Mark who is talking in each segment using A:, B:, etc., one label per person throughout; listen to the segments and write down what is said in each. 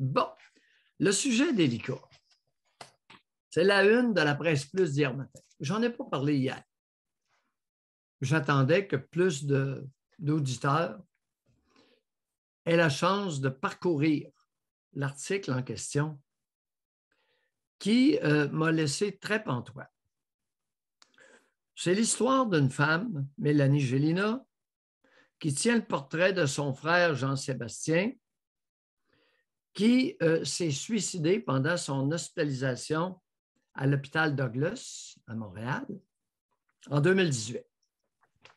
A: Bon, le sujet délicat. C'est la une de la presse plus d'hier matin. J'en ai pas parlé hier. J'attendais que plus d'auditeurs aient la chance de parcourir l'article en question qui euh, m'a laissé très pantois. C'est l'histoire d'une femme, Mélanie Gélina, qui tient le portrait de son frère Jean-Sébastien, qui euh, s'est suicidé pendant son hospitalisation à l'hôpital Douglas à Montréal en 2018.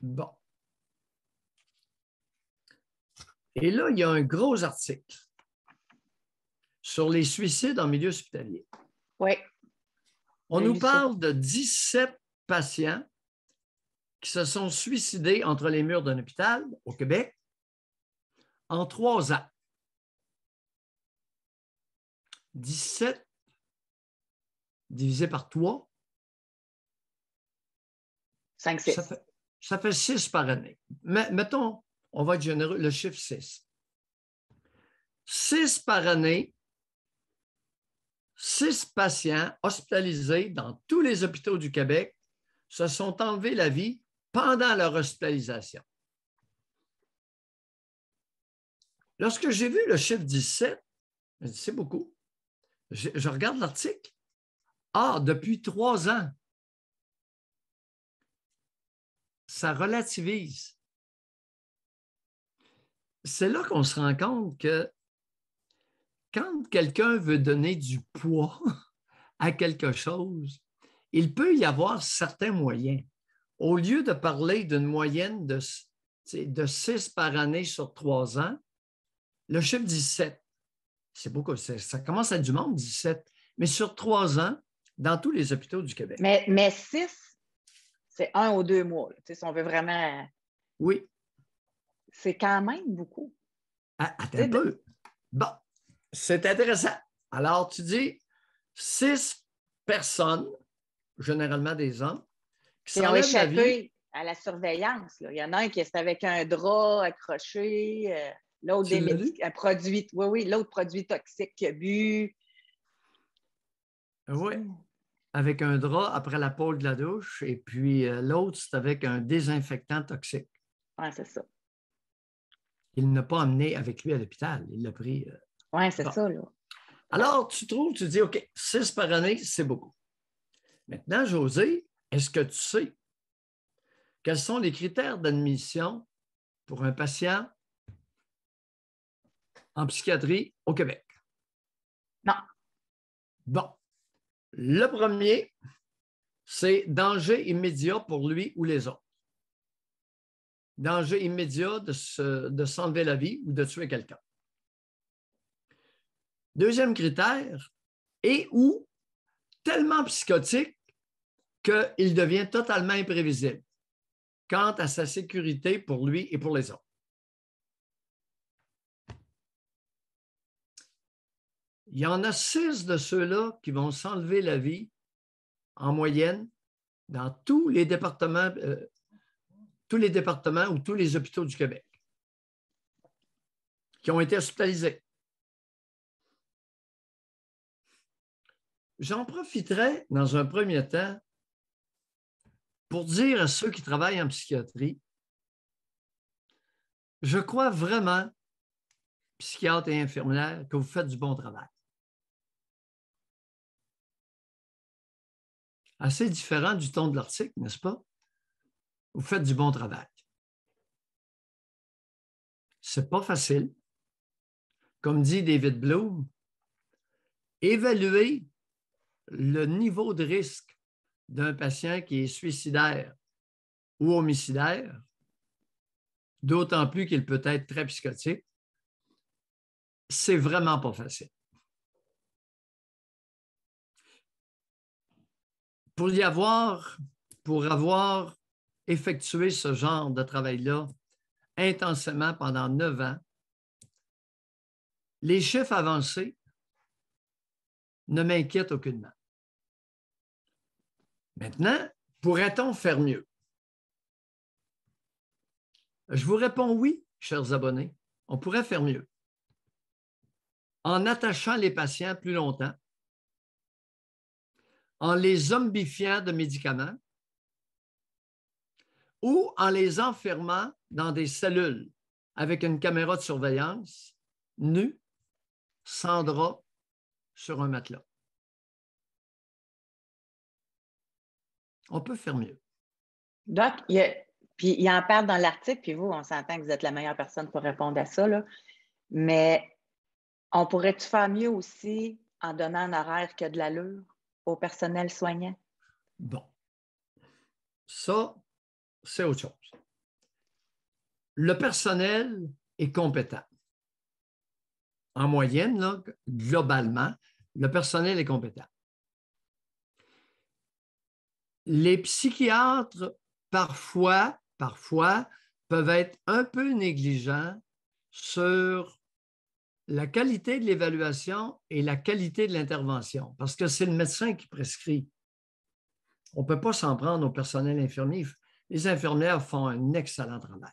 A: Bon. Et là, il y a un gros article sur les suicides en milieu hospitalier. Oui. On nous parle de 17 patients qui se sont suicidés entre les murs d'un
B: hôpital au Québec en trois ans. 17 divisé par 3. 5, 6. Ça fait, 6 par année. Mais,
A: mettons, on va être généreux, le chiffre 6. 6 par année, 6 patients hospitalisés dans tous les hôpitaux du Québec se sont enlevés la vie pendant leur hospitalisation.
B: Lorsque j'ai vu le chiffre 17, c'est beaucoup je, regarde l'article. Ah, depuis trois ans, ça relativise. C'est là qu'on se rend compte que
A: quand quelqu'un veut donner du poids à quelque chose, il peut y avoir certains moyens. Au lieu de parler d'une moyenne de, six par année sur trois ans, le chiffre dit sept. C'est beaucoup. Ça commence à du monde, 17. Mais sur trois ans, dans tous les hôpitaux du Québec.
C: Mais, mais six, c'est un ou deux mois. si on veut vraiment. Oui. C'est quand même beaucoup.
A: Ah, peu. Bon, c'est intéressant. Alors, tu dis six personnes, généralement des hommes, qui sont échappées
C: à la surveillance. Il y en a un qui est avec un drap accroché. Euh, L'autre, produit, l'autre produit toxique
A: qu'il a bu. Oui. Avec un drap après la peau de la douche, et puis euh, l'autre, c'est avec un désinfectant toxique. Oui, c'est ça. Il n'a pas amené avec lui à l'hôpital. Il l'a pris. Euh,
C: oui, c'est ça, là.
A: Alors, tu trouves, tu dis, OK, six par année, c'est beaucoup. Maintenant, José, est-ce que tu sais quels sont les critères d'admission
B: pour un patient en psychiatrie au Québec? Non. Bon. Le premier,
A: c'est danger immédiat pour lui ou les autres. Danger immédiat de s'enlever se, de la vie ou de tuer quelqu'un. Deuxième critère, et ou tellement psychotique qu'il devient totalement imprévisible quant à sa sécurité pour lui et
B: pour les autres. Il y en a six de ceux-là qui vont s'enlever la vie en moyenne
A: dans tous les départements, euh, tous les départements ou tous les hôpitaux
B: du Québec qui ont été hospitalisés. J'en profiterai dans un premier temps pour dire à ceux qui travaillent en psychiatrie, je crois vraiment, psychiatre et infirmière, que vous faites du bon travail. assez différent du ton de l'article, n'est-ce pas? Vous faites du bon travail.
A: C'est pas facile. Comme dit David Bloom, évaluer le niveau de risque d'un patient qui est suicidaire ou homicidaire,
B: d'autant plus qu'il peut être très psychotique, c'est vraiment pas facile. pour y avoir, pour avoir effectué ce genre de travail-là
A: intensément pendant neuf ans, les chiffres avancés
B: ne m'inquiètent aucunement. Maintenant, pourrait-on faire mieux? Je
A: vous réponds oui, chers abonnés, on pourrait faire mieux. En attachant les patients plus longtemps, en les zombifiant de médicaments ou en les enfermant dans des
B: cellules avec une caméra de surveillance, nue, sans drap, sur un matelas. On peut faire mieux. Donc, il, a, en parle dans l'article, puis vous, on
C: s'entend que vous êtes la meilleure personne pour répondre à ça, mais on pourrait-tu faire mieux aussi en donnant un horaire que de l'allure? personnel soignant?
B: Bon. Ça, c'est autre chose.
A: Le personnel est compétent. En moyenne, là, globalement, le personnel est compétent. Les psychiatres, parfois, parfois, peuvent être un peu négligents sur la qualité de l'évaluation et la qualité de l'intervention, parce que c'est le médecin qui prescrit. On ne peut pas s'en prendre au personnel infirmier. Les infirmières font un excellent travail.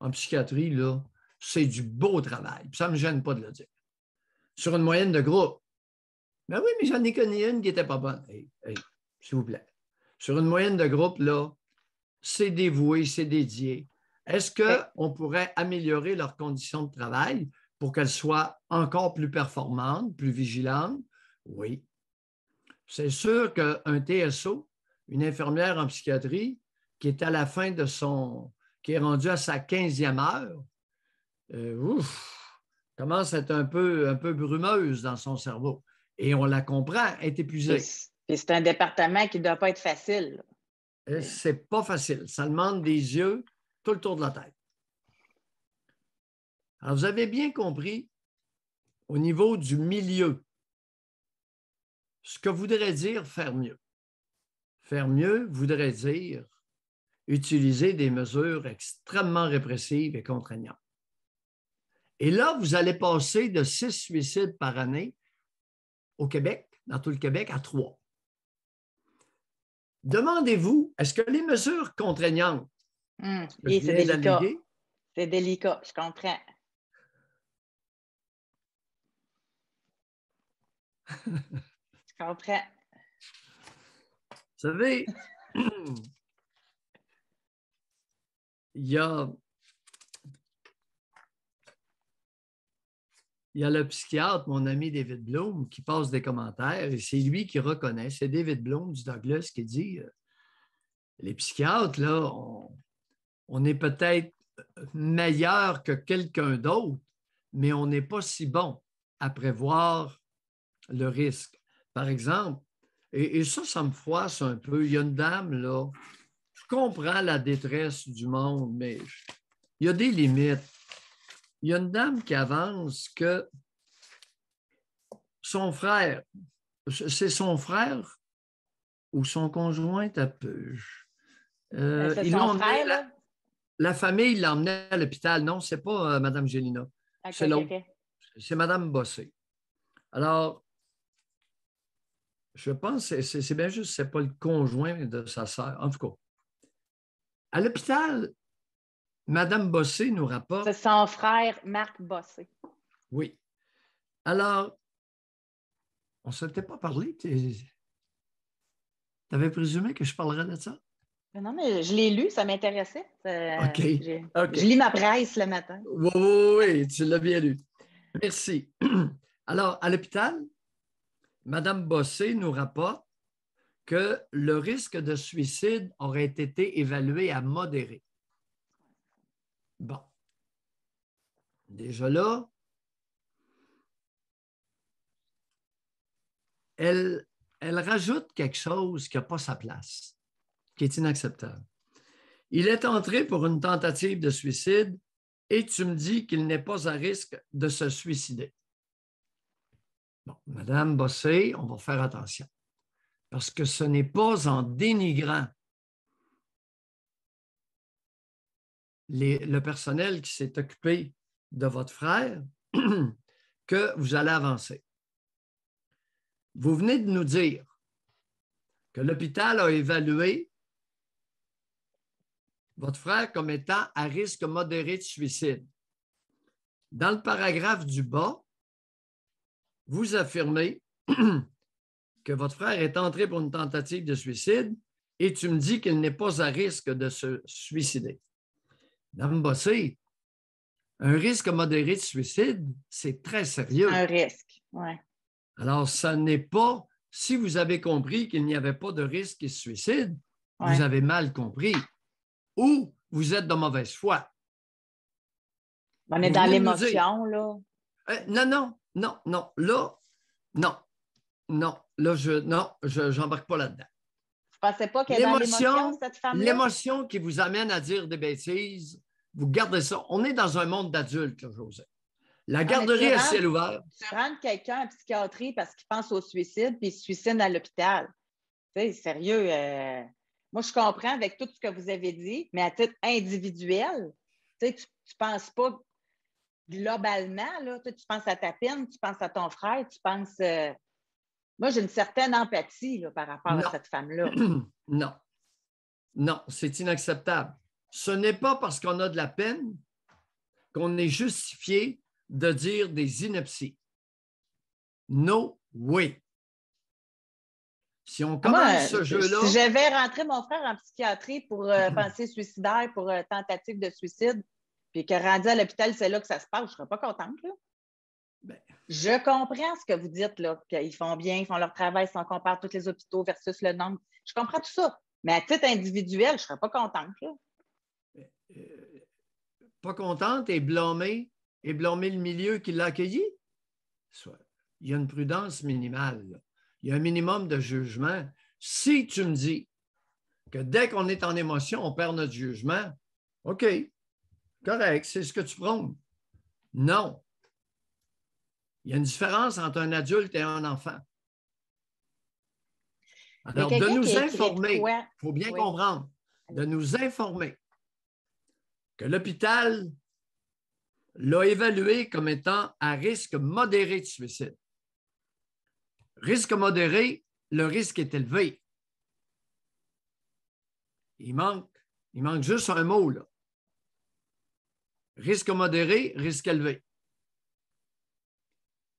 A: En psychiatrie, là, c'est du beau travail. Ça ne me gêne pas de le dire. Sur une moyenne de groupe. Ben oui, mais j'en ai connu une qui n'était pas bonne. s'il vous plaît. Sur une moyenne de groupe, là, c'est dévoué, c'est dédié. Est-ce qu'on ben pourrait améliorer leurs conditions de travail? pour qu'elle soit encore plus performante, plus vigilante? Oui. C'est sûr qu'un TSO, une infirmière en psychiatrie, qui est à la fin de son, qui est rendue à sa 15e heure, euh, ouf, commence à être un peu, un peu brumeuse dans son cerveau. Et on la comprend, elle est épuisée. Et c'est un département qui ne doit pas être facile. Euh, c'est pas facile. Ça demande des yeux tout le tour de la tête. Alors, vous avez bien compris au niveau du milieu ce que voudrait dire faire mieux. Faire mieux voudrait dire utiliser des mesures extrêmement répressives et contraignantes. Et là, vous allez passer de six suicides par année au Québec, dans tout le Québec, à trois. Demandez-vous, est-ce que les mesures contraignantes,
B: mmh, c'est délicat.
C: C'est délicat, je comprends.
B: Je comprends. Vous savez, il y a,
A: le psychiatre, mon ami David Bloom, qui passe des commentaires et c'est lui qui reconnaît, c'est David Bloom du Douglas qui dit euh, les psychiatres, là, on, on est peut-être meilleur que quelqu'un d'autre, mais on n'est pas si bon à prévoir le risque. Par exemple, et, ça, ça me froisse un peu. Il y a une dame, là, je comprends la détresse du monde, mais il y a des limites. Il y a une dame qui avance que son frère, c'est son frère ou son conjoint à peu. Euh, euh, la, la, famille l'emmenait à l'hôpital. Non, c'est pas euh, Mme Gélina. c'est C'est Mme Bossé. Alors, je pense que c'est bien juste que ce n'est pas le conjoint de sa sœur. En tout cas, à l'hôpital, Madame Bossé nous rapporte. C'est son
C: frère, Marc Bossé.
A: Oui. Alors, on ne s'était pas parlé. Tu avais présumé que je parlerais de ça?
C: non, mais je l'ai lu, ça m'intéressait. Euh, OK. Je
A: lis ma presse le matin. Oui, oui, oui, tu l'as bien lu. Merci. Alors, à l'hôpital, Madame Bossé nous rapporte que le risque de suicide aurait été évalué à modéré. Bon. Déjà là, elle, elle rajoute quelque chose qui n'a pas sa place, qui est inacceptable. Il est entré pour une tentative de suicide et tu me dis qu'il n'est pas à risque de se suicider. Madame Bossé, on va faire attention. Parce que ce n'est pas en dénigrant le personnel qui s'est occupé de votre frère que vous allez avancer. Vous venez de nous dire que l'hôpital a évalué votre frère comme étant à risque modéré de suicide. Dans le paragraphe du bas, vous affirmez que votre frère est entré pour une tentative de suicide et tu me dis qu'il n'est pas à risque de se suicider. Madame Bossé, un risque modéré de suicide, c'est très sérieux. Un risque, oui. Alors, ça n'est pas, si vous avez compris qu'il n'y avait pas de risque de suicide, vous avez mal compris ou vous êtes de mauvaise foi. On est dans l'émotion, là. Euh, non, non, non, non, là, non, non, là, je non, je n'embarque pas là-dedans.
C: Je ne pas qu'elle l'émotion, cette femme L'émotion
A: qui vous amène à dire des bêtises, vous gardez ça. On est dans un monde d'adultes, José. La ah, garderie est ciel ouvert.
C: Tu rentres quelqu'un en psychiatrie parce qu'il pense au suicide, puis il se suicide à l'hôpital. c'est sérieux. Euh, moi, je comprends avec tout ce que vous avez dit, mais à titre individuel, tu ne penses pas globalement, tu penses à ta peine, tu penses à ton frère, tu penses. Euh, moi, j'ai une certaine empathie par rapport à cette femme-là.
A: non. Non, c'est inacceptable. Ce n'est pas parce qu'on a de la peine qu'on est justifié de dire des inepties. No oui Si on ah, commence ce jeu-là. Si j'avais
C: rentré mon frère en psychiatrie pour euh, penser pensée suicidaire, pour euh, tentative de suicide, puis que rendu à l'hôpital, c'est là que ça se passe, je ne serais pas contente. Ben. Je comprends ce que vous dites, là, qu'ils font bien, ils font leur travail sans comparer compare tous les hôpitaux versus le nombre. Je comprends tout ça. Mais à titre individuel, je ne serais pas contente. Ben,
A: euh, pas contente et blâmer, et blâmer le milieu qui l'a accueilli. Il y a une prudence minimale. Il y a un minimum de jugement. Si tu me dis que dès qu'on est en émotion, on perd notre jugement, OK, Correct, c'est ce que tu prônes. Non. Il y a une différence entre un adulte et un enfant.
B: Alors, de nous informer, il
A: faut bien comprendre, de nous informer que l'hôpital l'a évalué comme étant à risque modéré de suicide. Risque modéré, le risque est élevé. Il manque, il manque juste un mot, là risque modéré, risque élevé.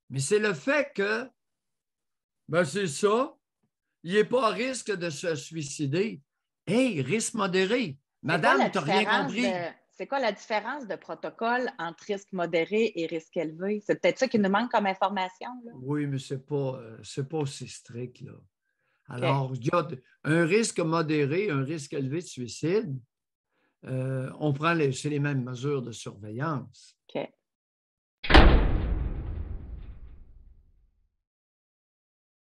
A: Mais c'est le fait que, ben c'est ça, il n'est pas à risque de se suicider. Hé, risque modéré. Madame, tu n'as rien compris.
C: C'est quoi la différence de protocole entre risque modéré et risque élevé? C'est peut-être ça qui nous manque comme information.
A: Oui, mais ce n'est pas, euh, pas aussi strict. Là. Alors, il y a un risque modéré, un risque élevé de suicide. Euh, on prend les, les mêmes mesures de
B: surveillance.